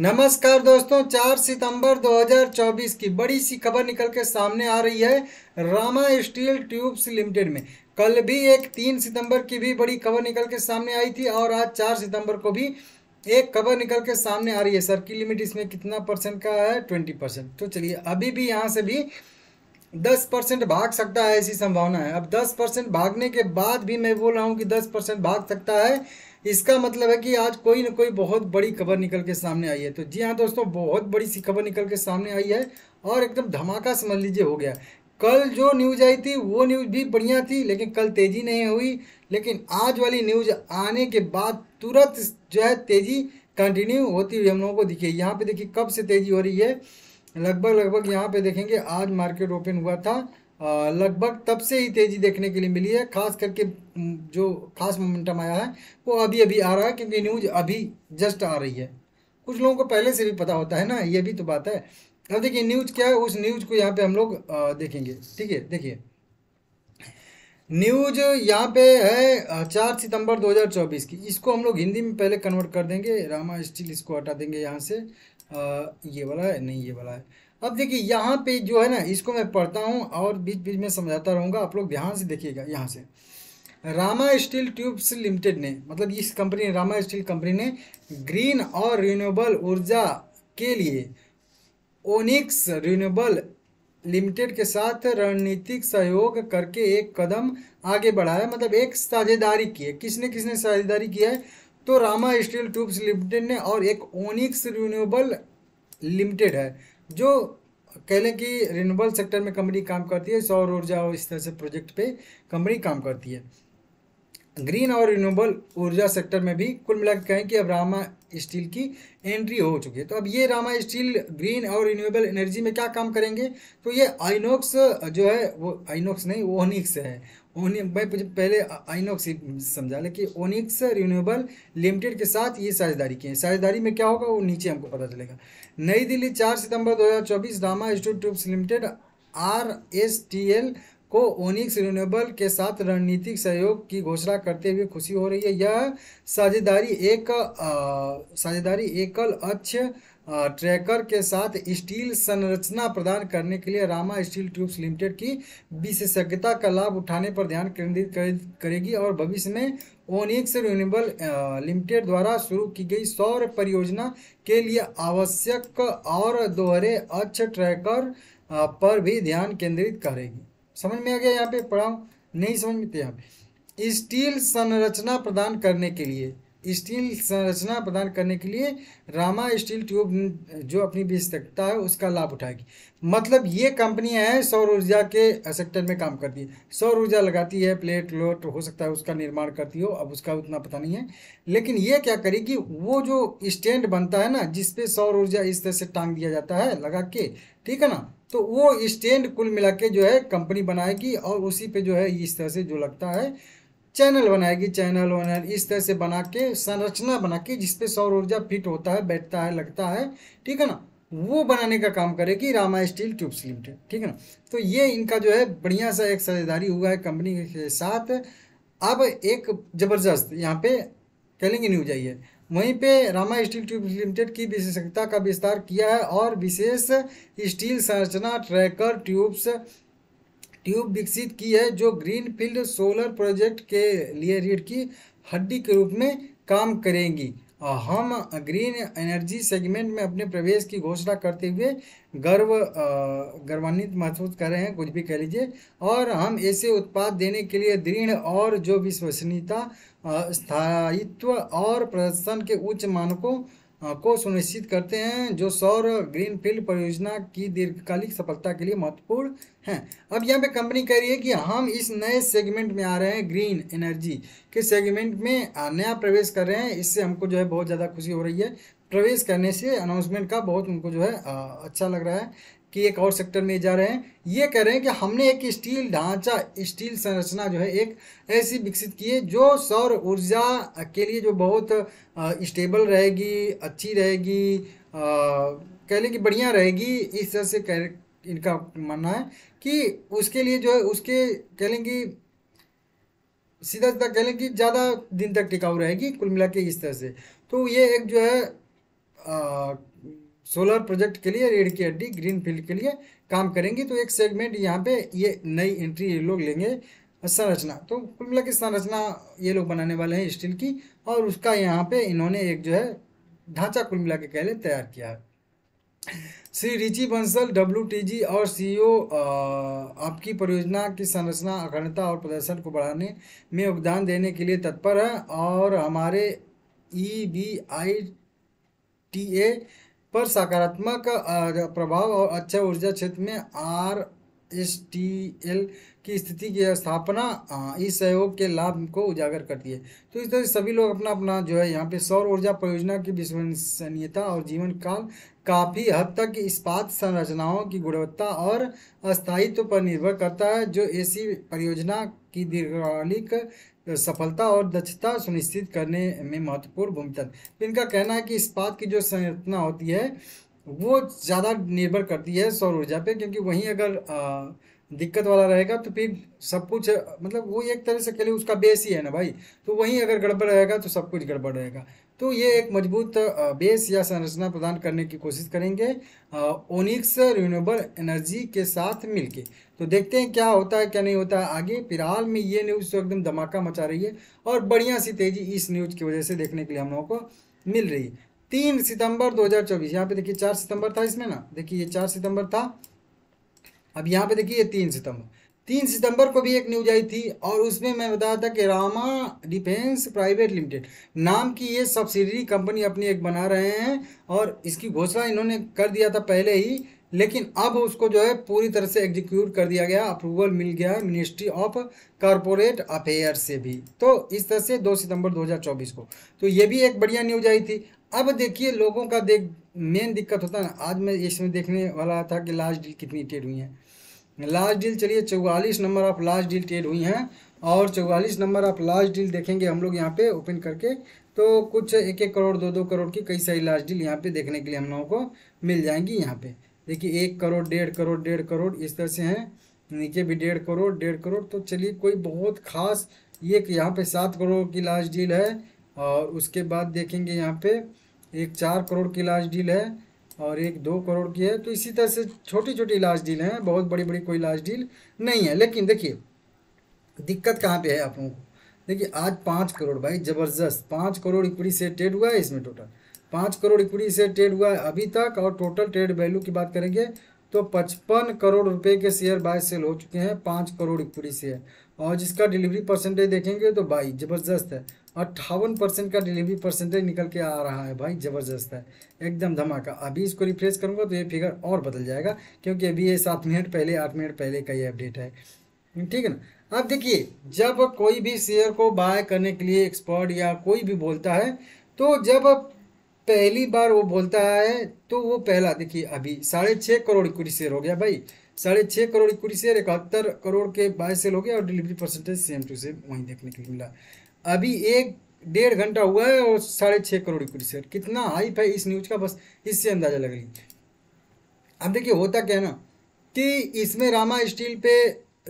नमस्कार दोस्तों 4 सितंबर 2024 की बड़ी सी खबर निकल के सामने आ रही है रामा स्टील ट्यूब्स लिमिटेड में कल भी एक 3 सितंबर की भी बड़ी खबर निकल के सामने आई थी और आज 4 सितंबर को भी एक खबर निकल के सामने आ रही है सर की लिमिट इसमें कितना परसेंट का है ट्वेंटी परसेंट तो चलिए अभी भी यहाँ से भी दस परसेंट भाग सकता है ऐसी संभावना है अब दस परसेंट भागने के बाद भी मैं बोल रहा हूँ कि दस परसेंट भाग सकता है इसका मतलब है कि आज कोई ना कोई बहुत बड़ी खबर निकल के सामने आई है तो जी हाँ दोस्तों बहुत बड़ी सी खबर निकल के सामने आई है और एकदम धमाका समझ लीजिए हो गया कल जो न्यूज आई थी वो न्यूज भी बढ़िया थी लेकिन कल तेजी नहीं हुई लेकिन आज वाली न्यूज आने के बाद तुरंत जो है तेजी कंटिन्यू होती हुई हम लोगों को दिखी यहाँ पे देखिए कब से तेजी हो रही है लगभग लगभग यहाँ पे देखेंगे आज मार्केट ओपन हुआ था हाँ, लगभग तब से ही तेज़ी देखने के लिए मिली है खास करके जो खास मोमेंटम आया है वो अभी अभी आ रहा है क्योंकि न्यूज़ अभी जस्ट आ रही है कुछ लोगों को पहले से भी पता होता है ना ये भी तो बात है अब देखिए न्यूज क्या है उस न्यूज को यहाँ पे हम लोग देखेंगे ठीक है देखिए न्यूज यहाँ पे है चार सितंबर 2024 की इसको हम लोग हिंदी में पहले कन्वर्ट कर देंगे रामा स्टील इसको हटा देंगे यहाँ से आ, ये वाला है नहीं ये वाला है अब देखिए यहाँ पे जो है ना इसको मैं पढ़ता हूँ और बीच बीच में समझाता रहूँगा आप लोग ध्यान से देखिएगा यहाँ से रामा स्टील ट्यूब्स लिमिटेड ने मतलब इस कंपनी रामा स्टील कंपनी ने ग्रीन और रिन्यूएबल ऊर्जा के लिए ओनिक्स रिन्यूएबल लिमिटेड के साथ रणनीतिक सहयोग करके एक कदम आगे बढ़ाया मतलब एक साझेदारी की है किसने किसने साझेदारी किया है तो रामा स्टील ट्यूब्स लिमिटेड ने और एक ओनिक्स रिन्यूएबल लिमिटेड है जो कह लें कि रिन्यूबल सेक्टर में कंपनी काम करती है सौर ऊर्जा और इस तरह से प्रोजेक्ट पे कंपनी काम करती है ग्रीन और रिन्यूएबल ऊर्जा सेक्टर में भी कुल मिलाकर कहें कि अब रामा स्टील की एंट्री हो चुकी है तो अब ये रामा स्टील ग्रीन और रिन्यूएबल एनर्जी में क्या काम करेंगे तो ये आइनोक्स जो है वो आइनोक्स नहीं ओनिक्स है ओनि मैं पहले आइनोक्स ही समझा लें कि ओनिक्स रिन्यूएबल लिमिटेड के साथ ये साझेदारी की है साझेदारी में क्या होगा वो नीचे हमको पता चलेगा नई दिल्ली चार सितंबर 2024 Rama institute tubes limited R S T L को ओनिक्स रिन्यूएबल के साथ रणनीतिक सहयोग की घोषणा करते हुए खुशी हो रही है यह साझेदारी एक साझेदारी एकल अक्ष ट्रैकर के साथ स्टील संरचना प्रदान करने के लिए रामा स्टील ट्यूब्स लिमिटेड की विशेषज्ञता का लाभ उठाने पर ध्यान केंद्रित करेगी और भविष्य में ओनिक्स रिन्यूएबल लिमिटेड द्वारा शुरू की गई सौर परियोजना के लिए आवश्यक और दोहरे अच्छ ट्रैकर पर भी ध्यान केंद्रित करेगी समझ में आ गया यहाँ पे पढ़ाऊँ नहीं समझ में तो यहाँ पे स्टील संरचना प्रदान करने के लिए स्टील संरचना प्रदान करने के लिए रामा स्टील ट्यूब जो अपनी विशेषता है उसका लाभ उठाएगी मतलब ये कंपनियां हैं सौर ऊर्जा के सेक्टर में काम करती है सौर ऊर्जा लगाती है प्लेट लोट हो सकता है उसका निर्माण करती हो अब उसका उतना पता नहीं है लेकिन ये क्या करेगी वो जो स्टैंड बनता है ना जिसपे सौर ऊर्जा इस तरह से टांग दिया जाता है लगा के ठीक है ना तो वो स्टैंड कुल मिला के जो है कंपनी बनाएगी और उसी पर जो है इस तरह से जो लगता है चैनल बनाएगी चैनल वैनल इस तरह से बना के संरचना बना के जिसपे सौर ऊर्जा फिट होता है बैठता है लगता है ठीक है ना वो बनाने का काम करेगी रामा स्टील ट्यूब्स लिमिटेड ठीक है ना तो ये इनका जो है बढ़िया सा एक साझेदारी हुआ है कंपनी के साथ अब एक ज़बरदस्त यहाँ पे कहेंगे न्यूज आई है वहीं पे रामा स्टील ट्यूब लिमिटेड की विशेषज्ञता का विस्तार किया है और विशेष स्टील संरचना ट्रैकर ट्यूब्स ट्यूब विकसित की है जो ग्रीनफील्ड सोलर प्रोजेक्ट के लिए रीढ़ की हड्डी के रूप में काम करेंगी हम ग्रीन एनर्जी सेगमेंट में अपने प्रवेश की घोषणा करते हुए गर्व गर्वान्वित महसूस कर रहे हैं कुछ भी कह लीजिए और हम ऐसे उत्पाद देने के लिए दृढ़ और जो विश्वसनीयता स्थायित्व और प्रदर्शन के उच्च मानकों को सुनिश्चित करते हैं जो सौर ग्रीनफील्ड परियोजना की दीर्घकालिक सफलता के लिए महत्वपूर्ण हैं अब यहाँ पे कंपनी कह रही है कि हम इस नए सेगमेंट में आ रहे हैं ग्रीन एनर्जी के सेगमेंट में नया प्रवेश कर रहे हैं इससे हमको जो है बहुत ज़्यादा खुशी हो रही है प्रवेश करने से अनाउंसमेंट का बहुत उनको जो है अच्छा लग रहा है कि एक और सेक्टर में जा रहे हैं ये कह रहे हैं कि हमने एक स्टील ढांचा स्टील संरचना जो है एक ऐसी विकसित की है जो सौर ऊर्जा के लिए जो बहुत स्टेबल रहेगी अच्छी रहेगी कह लें कि बढ़िया रहेगी इस तरह से कह इनका मानना है कि उसके लिए जो है उसके कह लें कि सीधा सीधा कह लें कि ज़्यादा दिन तक टिकाऊ रहेगी कुल मिला के इस तरह से तो ये एक जो है आ, सोलर प्रोजेक्ट के लिए रेड की हड्डी ग्रीन फील्ड के लिए काम करेंगी तो एक सेगमेंट यहाँ पे ये नई एंट्री ये लोग लेंगे संरचना तो कुल मिला के संरचना ये लोग बनाने वाले हैं स्टील की और उसका यहाँ पे इन्होंने एक जो है ढांचा कुल मिला के कहले तैयार किया है श्री रिचि बंसल डब्ल्यू और सी e आपकी परियोजना की संरचना अखंडता और प्रदर्शन को बढ़ाने में योगदान देने के लिए तत्पर है और हमारे E B I T A पर सकारात्मक प्रभाव और अच्छा ऊर्जा क्षेत्र में आर एस टी एल की स्थिति की स्थापना इस सहयोग के लाभ को उजागर करती है तो इस तरह सभी लोग अपना अपना जो है यहाँ पे सौर ऊर्जा परियोजना की विश्वसनीयता और जीवन काल काफ़ी हद तक इस्पात संरचनाओं की गुणवत्ता और अस्थायित्व पर निर्भर करता है जो ऐसी परियोजना की दीर्घकालिक सफलता और दक्षता सुनिश्चित करने में महत्वपूर्ण भूमिका तो इनका कहना है कि इस्पात की जो संरचना होती है वो ज़्यादा निर्भर करती है सौर ऊर्जा पे क्योंकि वहीं अगर आ, दिक्कत वाला रहेगा तो फिर सब कुछ मतलब वो एक तरह से कह उसका बेस ही है ना भाई तो वहीं अगर गड़बड़ रहेगा तो सब कुछ गड़बड़ रहेगा तो ये एक मजबूत बेस या संरचना प्रदान करने की कोशिश करेंगे ओनिक्स रिन्यूएबल एनर्जी के साथ मिलके तो देखते हैं क्या होता है क्या नहीं होता है आगे फिलहाल में ये न्यूज़ तो एकदम धमाका मचा रही है और बढ़िया सी तेज़ी इस न्यूज़ की वजह से देखने के लिए हम लोगों को मिल रही है तीन सितंबर 2024 यहाँ पे देखिए चार सितंबर था इसमें ना देखिए ये चार सितंबर था अब यहाँ पे देखिए ये तीन सितंबर तीन सितंबर को भी एक न्यूज आई थी और उसमें मैं बताया था कि रामा डिफेंस प्राइवेट लिमिटेड नाम की ये सब्सिडरी कंपनी अपनी एक बना रहे हैं और इसकी घोषणा इन्होंने कर दिया था पहले ही लेकिन अब उसको जो है पूरी तरह से एग्जीक्यूट कर दिया गया अप्रूवल मिल गया है मिनिस्ट्री ऑफ कॉरपोरेट अफेयर से भी तो इस तरह से 2 सितंबर 2024 को तो ये भी एक बढ़िया न्यूज आई थी अब देखिए लोगों का देख मेन दिक्कत होता है ना आज मैं इसमें देखने वाला था कि लास्ट डील कितनी टेड हुई है लास्ट डील चलिए चौवालीस number of last deal trade हुई हैं और चौवालीस नंबर ऑफ लास्ट डील देखेंगे हम लोग यहाँ पे ओपन करके तो कुछ एक एक करोड़ दो दो करोड़ की कई सारी लास्ट डील यहाँ पे देखने के लिए हम लोगों को मिल जाएंगी यहाँ पे देखिए एक करोड़ डेढ़ करोड़ डेढ़ करोड़ इस तरह से हैं नीचे भी डेढ़ करोड़ डेढ़ करोड़ तो चलिए कोई बहुत खास ये यहाँ पे सात करोड़ की लास्ट डील है और उसके बाद देखेंगे यहाँ पे एक चार करोड़ की लास्ट डील है और एक दो करोड़ की है तो इसी तरह से छोटी छोटी लार्ज डील हैं बहुत बड़ी बड़ी कोई लाज डील नहीं है लेकिन देखिए दिक्कत कहाँ पे है आप लोगों को देखिए आज पाँच करोड़ भाई ज़बरदस्त पाँच करोड़ इक्विटी से ट्रेड हुआ है इसमें टोटल पाँच करोड़ इक्विटी से ट्रेड हुआ है अभी तक और टोटल ट्रेड वैल्यू की बात करेंगे तो पचपन करोड़ रुपये के शेयर बाय सेल हो चुके हैं पाँच करोड़ इक्विटी शेयर और जिसका डिलीवरी परसेंटेज देखेंगे तो भाई ज़बरदस्त है अट्ठावन परसेंट का डिलीवरी परसेंटेज निकल के आ रहा है भाई ज़बरदस्त है एकदम धमाका अभी इसको रिफ्रेश करूँगा तो ये फिगर और बदल जाएगा क्योंकि अभी ये सात मिनट पहले आठ मिनट पहले का ये अपडेट है ठीक है ना अब देखिए जब कोई भी शेयर को बाय करने के लिए एक्सपर्ट या कोई भी बोलता है तो जब पहली बार वो बोलता है तो वो पहला देखिए अभी साढ़े छः करोड़ इक्विटी शेयर हो गया भाई साढ़े छः करोड़ इक्विटी शेयर इकहत्तर करोड़ के बाय सेल हो गया और delivery percentage same to same वहीं देखने के लिए मिला अभी एक डेढ़ घंटा हुआ है और साढ़े छः करोड़ की शेयर कितना हाइप है इस न्यूज़ का बस इससे अंदाज़ा लग रही अब देखिए होता क्या है ना कि इसमें रामा स्टील पे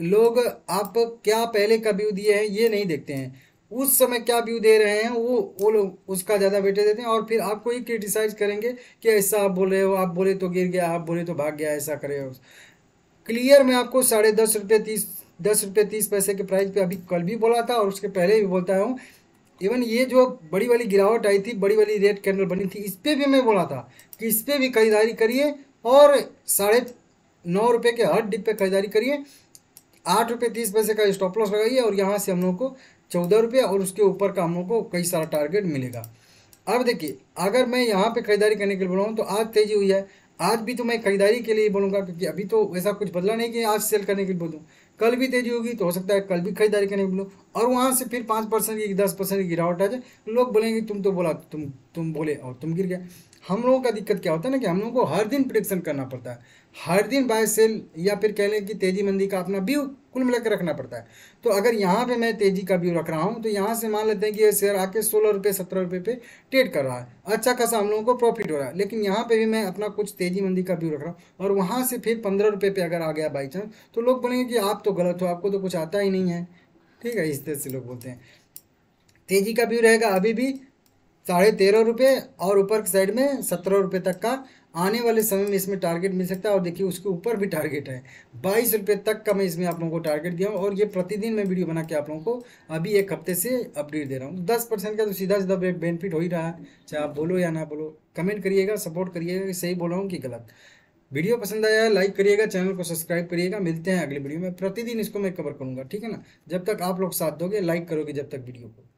लोग आप क्या पहले का व्यू दिए हैं ये नहीं देखते हैं उस समय क्या व्यू दे रहे हैं वो वो लोग उसका ज़्यादा बेटे देते हैं और फिर आपको ही क्रिटिसाइज करेंगे कि ऐसा आप बोल रहे हो आप बोले तो गिर गया आप बोले तो भाग गया ऐसा करे क्लियर में आपको साढ़े दस रुपये तीस दस रुपये तीस पैसे के प्राइस पे अभी कल भी बोला था और उसके पहले भी बोलता हूँ इवन ये जो बड़ी वाली गिरावट आई थी बड़ी वाली रेड कैंडल बनी थी इस पर भी मैं बोला था कि इस पर भी खरीदारी करिए और साढ़े नौ रुपये के हर डिप पे खरीदारी करिए आठ रुपये तीस पैसे का स्टॉप लॉस लगाइए और यहाँ से हम लोग को चौदह रुपये और उसके ऊपर का हम लोग को कई सारा टारगेट मिलेगा अब देखिए अगर मैं यहाँ पे खरीदारी करने के लिए बोलाऊँ हूँ तो आज तेजी हुई है आज भी तो मैं खरीदारी के लिए बोलूँगा क्योंकि अभी तो ऐसा कुछ बदला नहीं कि आज सेल करने के लिए बोलूँ कल भी तेजी होगी तो हो सकता है कल भी खरीदारी करने के लिए और वहाँ से फिर पाँच परसेंट की दस परसेंट की गिरावट आ जाए लोग बोलेंगे तुम तो बोला तुम तुम बोले और तुम गिर गया हम लोगों का दिक्कत क्या होता है ना कि हम लोगों को हर दिन प्रडिक्शन करना पड़ता है हर दिन बाय सेल या फिर कह लें कि तेजी मंदी का अपना व्यू कुल मिलाकर रखना पड़ता है तो अगर यहाँ पे मैं तेजी का व्यू रख रहा हूँ तो यहाँ से मान लेते हैं कि ये शेयर आके सोलह रुपये सत्रह रुपये पे ट्रेड कर रहा है अच्छा खासा हम लोगों को प्रॉफिट हो रहा है लेकिन यहाँ पे भी मैं अपना कुछ तेजी मंदी का व्यू रख रहा हूँ और वहाँ से फिर पंद्रह रुपये पे अगर आ गया बाई चांस तो लोग बोलेंगे कि आप तो गलत हो आपको तो कुछ आता ही नहीं है ठीक है इस तरह से लोग बोलते हैं तेजी का व्यू रहेगा अभी भी साढ़े तेरह रुपये और ऊपर की साइड में सत्रह रुपये तक का आने वाले समय में इसमें टारगेट मिल सकता है और देखिए उसके ऊपर भी टारगेट है बाईस रुपये तक का मैं इसमें आप लोगों को टारगेट दिया हूँ और ये प्रतिदिन मैं वीडियो बना के आप लोगों को अभी एक हफ्ते से अपडेट दे रहा हूँ दस परसेंट का तो सीधा सीधा बेनिफिट हो ही रहा है चाहे आप बोलो या ना बोलो कमेंट करिएगा सपोर्ट करिएगा कि सही बोल रहा हूँ कि गलत वीडियो पसंद आया है लाइक करिएगा चैनल को सब्सक्राइब करिएगा मिलते हैं अगले वीडियो में प्रतिदिन इसको मैं कवर करूंगा ठीक है ना जब तक आप लोग साथ दोगे लाइक करोगे जब तक वीडियो को